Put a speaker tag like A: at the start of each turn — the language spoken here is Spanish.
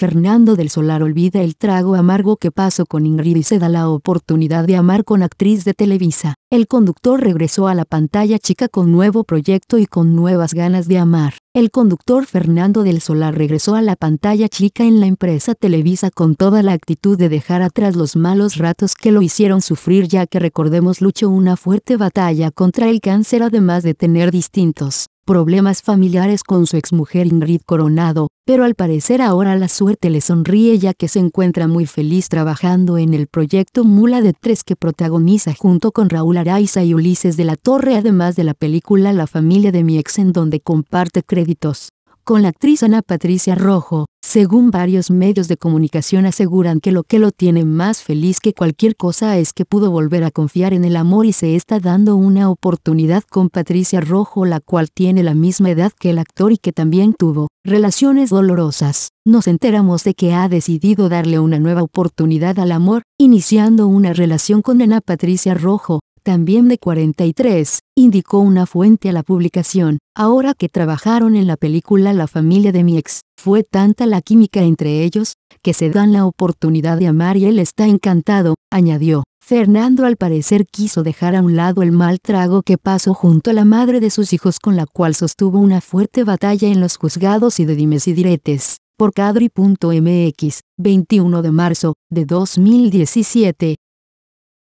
A: Fernando del Solar olvida el trago amargo que pasó con Ingrid y se da la oportunidad de amar con actriz de Televisa. El conductor regresó a la pantalla chica con nuevo proyecto y con nuevas ganas de amar. El conductor Fernando del Solar regresó a la pantalla chica en la empresa Televisa con toda la actitud de dejar atrás los malos ratos que lo hicieron sufrir ya que recordemos luchó una fuerte batalla contra el cáncer además de tener distintos problemas familiares con su exmujer Ingrid Coronado, pero al parecer ahora la suerte le sonríe ya que se encuentra muy feliz trabajando en el proyecto Mula de Tres que protagoniza junto con Raúl Araiza y Ulises de la Torre además de la película La familia de mi ex en donde comparte créditos con la actriz Ana Patricia Rojo, según varios medios de comunicación aseguran que lo que lo tiene más feliz que cualquier cosa es que pudo volver a confiar en el amor y se está dando una oportunidad con Patricia Rojo la cual tiene la misma edad que el actor y que también tuvo relaciones dolorosas. Nos enteramos de que ha decidido darle una nueva oportunidad al amor, iniciando una relación con Ana Patricia Rojo, también de 43, indicó una fuente a la publicación. Ahora que trabajaron en la película La familia de mi ex, fue tanta la química entre ellos, que se dan la oportunidad de amar y él está encantado, añadió. Fernando al parecer quiso dejar a un lado el mal trago que pasó junto a la madre de sus hijos con la cual sostuvo una fuerte batalla en los juzgados y de dimes y diretes por cadri.mx, 21 de marzo de 2017,